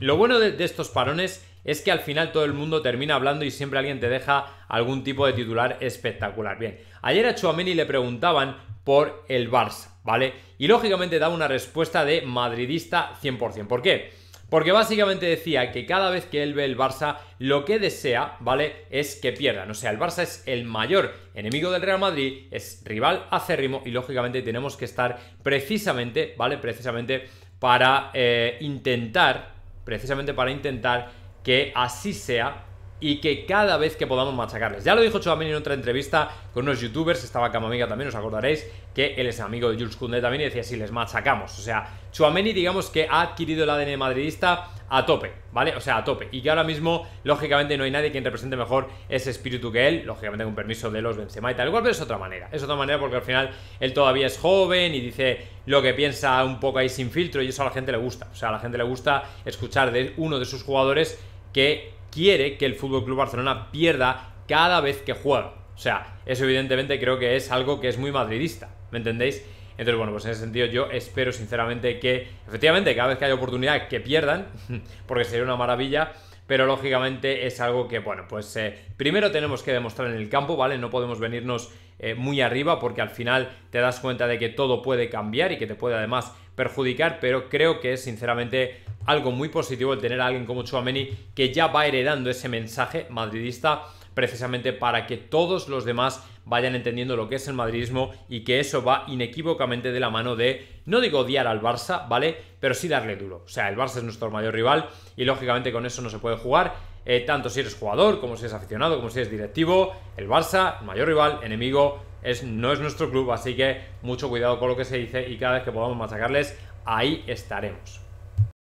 Lo bueno de, estos parones es que al final todo el mundo termina hablando y siempre alguien te deja algún tipo de titular espectacular. Bien, ayer a Chuameni le preguntaban por el Barça, ¿vale? Y lógicamente da una respuesta de madridista 100%. ¿Por qué? Porque básicamente decía que cada vez que él ve el Barça, lo que desea, ¿vale? Es que pierdan. O sea, el Barça es el mayor enemigo del Real Madrid, es rival acérrimo y lógicamente tenemos que estar precisamente, ¿vale? Precisamente para eh, intentar, precisamente para intentar que así sea y que cada vez que podamos machacarles. Ya lo dijo Chuameni en otra entrevista con unos youtubers, estaba amiga también, os acordaréis, que él es amigo de Jules Koundé también y decía, si les machacamos. O sea, Chuameni digamos que ha adquirido el ADN madridista a tope, ¿vale? O sea, a tope. Y que ahora mismo, lógicamente, no hay nadie quien represente mejor ese espíritu que él, lógicamente con permiso de los Benzema y tal. Igual, pero es otra manera. Es otra manera porque al final él todavía es joven y dice lo que piensa un poco ahí sin filtro y eso a la gente le gusta. O sea, a la gente le gusta escuchar de uno de sus jugadores que quiere que el Fútbol Barcelona pierda cada vez que juega. O sea, eso evidentemente creo que es algo que es muy madridista, ¿me entendéis? Entonces, bueno, pues en ese sentido yo espero sinceramente que, efectivamente, cada vez que haya oportunidad que pierdan, porque sería una maravilla, pero lógicamente es algo que, bueno, pues eh, primero tenemos que demostrar en el campo, ¿vale? No podemos venirnos eh, muy arriba porque al final te das cuenta de que todo puede cambiar y que te puede además perjudicar, pero creo que es sinceramente algo muy positivo el tener a alguien como Chuameni que ya va heredando ese mensaje madridista precisamente para que todos los demás vayan entendiendo lo que es el madridismo y que eso va inequívocamente de la mano de, no digo odiar al Barça, ¿vale? Pero sí darle duro. O sea, el Barça es nuestro mayor rival y lógicamente con eso no se puede jugar, eh, tanto si eres jugador, como si eres aficionado, como si eres directivo. El Barça, mayor rival, enemigo, es, no es nuestro club, así que mucho cuidado con lo que se dice y cada vez que podamos machacarles, ahí estaremos.